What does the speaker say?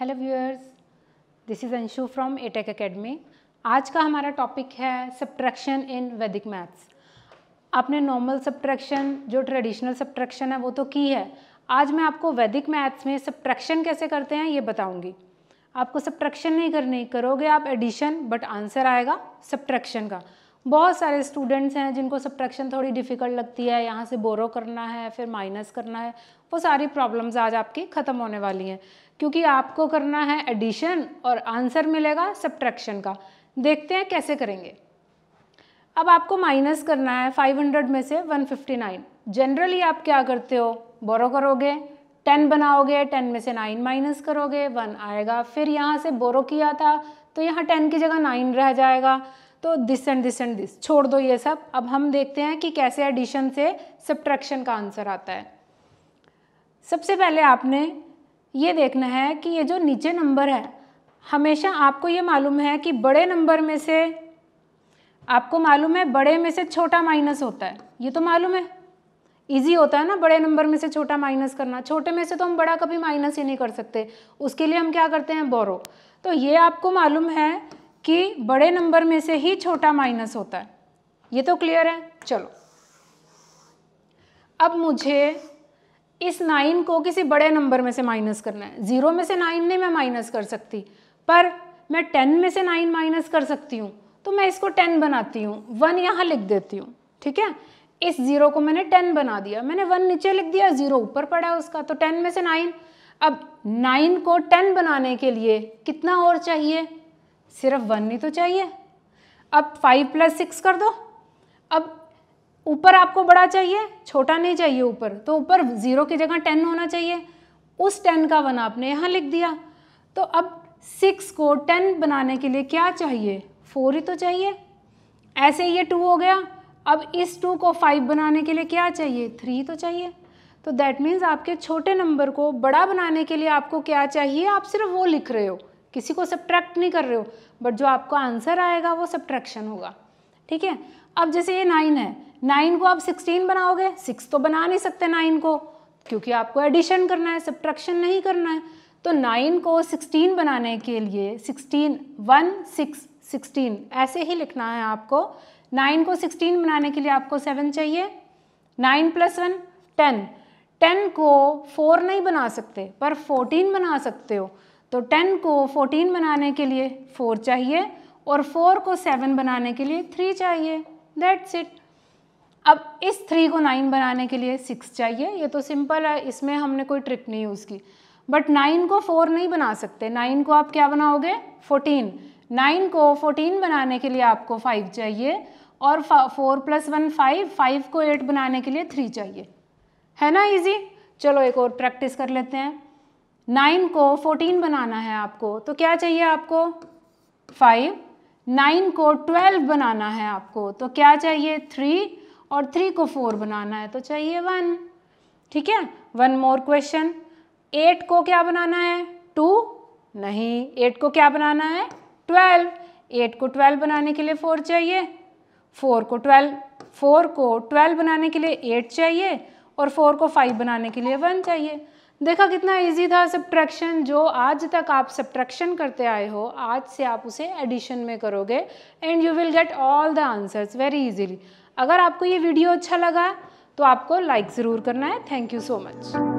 hello viewers this is Anshu from Etech academy आज का हमारा टॉपिक है सब्ट्रैक्शन इन वैदिक मैथ्स आपने नॉर्मल सब्ट्रैक्शन जो ट्रेडिशनल सब्ट्रैक्शन है वो तो की है आज मैं आपको वैदिक मैथ्स में सब्ट्रैक्शन कैसे करते हैं ये बताऊंगी आपको सब्ट्रैक्शन नहीं करनी करोगे आप एडिशन बट आंसर आएगा सब्ट्रैक्शन का बहुत सारे स्टूडेंट्स हैं जिनको सब्ट्रैक्शन थोड़ी डिफ़िकल्ट लगती है यहाँ से बोरो करना है फिर माइनस करना है वो सारी प्रॉब्लम्स आज आपकी ख़त्म होने वाली हैं क्योंकि आपको करना है एडिशन और आंसर मिलेगा सब्ट्रैक्शन का देखते हैं कैसे करेंगे अब आपको माइनस करना है 500 में से 159 जनरली आप क्या करते हो बोरो करोगे 10 बनाओगे 10 में से 9 माइनस करोगे 1 आएगा फिर यहाँ से बोरो किया था तो यहाँ 10 की जगह 9 रह जाएगा तो this and this and this छोड़ दो ये सब अब हम देखते हैं कि कैसे एडिशन से सब्ट्रैक्शन का आंसर आता है सबसे पहले आपने ये देखना है कि ये जो नीचे नंबर है हमेशा आपको ये मालूम है कि बड़े नंबर में से आपको मालूम है बड़े में से छोटा माइनस होता है ये तो मालूम है इजी होता है ना बड़े नंबर में से छोटा माइनस करना छोटे में से तो हम बड़ा कभी माइनस ही नहीं कर सकते उसके लिए हम क्या करते हैं बोरो तो ये आपको मालूम है कि बड़े नंबर में से ही छोटा माइनस होता है ये तो क्लियर है चलो अब मुझे इस नाइन को किसी बड़े नंबर में से माइनस करना है ज़ीरो में से नाइन नहीं मैं माइनस कर सकती पर मैं टेन में से नाइन माइनस कर सकती हूँ तो मैं इसको टेन बनाती हूँ वन यहाँ लिख देती हूँ ठीक है इस ज़ीरो को मैंने टेन बना दिया मैंने वन नीचे लिख दिया ज़ीरो ऊपर पड़ा उसका तो टेन में से नाइन अब नाइन को टेन बनाने के लिए कितना और चाहिए सिर्फ वन ही तो चाहिए अब फाइव प्लस सिक्स कर दो अब ऊपर आपको बड़ा चाहिए छोटा नहीं चाहिए ऊपर तो ऊपर ज़ीरो की जगह टेन होना चाहिए उस टेन का वन आपने यहाँ लिख दिया तो अब सिक्स को टेन बनाने के लिए क्या चाहिए फोर ही तो चाहिए ऐसे ये टू हो गया अब इस टू को फाइव बनाने के लिए क्या चाहिए थ्री तो चाहिए तो दैट मीन्स आपके छोटे नंबर को बड़ा बनाने के लिए आपको क्या चाहिए आप सिर्फ वो लिख रहे हो किसी को सब्ट्रैक्ट नहीं कर रहे हो बट जो आपका आंसर आएगा वो सब्ट्रैक्शन होगा ठीक है अब जैसे ये नाइन है नाइन को आप सिक्सटीन बनाओगे सिक्स तो बना नहीं सकते नाइन को क्योंकि आपको एडिशन करना है सब्ट्रैक्शन नहीं करना है तो नाइन को सिक्सटीन बनाने के लिए सिक्सटीन वन सिक्स सिक्सटीन ऐसे ही लिखना है आपको नाइन को सिक्सटीन बनाने के लिए आपको सेवन चाहिए nine plus one ten ten को फोर नहीं बना सकते पर फोर्टीन बना सकते हो तो टेन को फोर्टीन बनाने के लिए फोर चाहिए और फोर को सेवन बनाने के लिए थ्री चाहिए दैट्स इट अब इस थ्री को नाइन बनाने के लिए सिक्स चाहिए ये तो सिंपल है इसमें हमने कोई ट्रिक नहीं यूज़ की बट नाइन को फोर नहीं बना सकते नाइन को आप क्या बनाओगे फोर्टीन नाइन को फोर्टीन बनाने के लिए आपको फाइव चाहिए और four plus one five five को एट बनाने के लिए थ्री चाहिए है ना इजी चलो एक और प्रैक्टिस कर लेते हैं नाइन को फोर्टीन बनाना है आपको तो क्या चाहिए आपको फाइव नाइन को ट्वेल्व बनाना है आपको तो क्या चाहिए थ्री और थ्री को फोर बनाना है तो चाहिए वन ठीक है वन मोर क्वेश्चन एट को क्या बनाना है टू नहीं एट को क्या बनाना है ट्वेल्व एट को ट्वेल्व बनाने के लिए फोर चाहिए फोर को ट्वेल्व फोर को ट्वेल्व बनाने के लिए एट चाहिए और फोर को फाइव बनाने के लिए वन चाहिए देखा कितना इजी था सब्ट्रैक्शन जो आज तक आप सब्ट्रैक्शन करते आए हो आज से आप उसे एडिशन में करोगे and you will get all the answers very easily अगर आपको ये वीडियो अच्छा लगा तो आपको लाइक ज़रूर करना है थैंक यू सो मच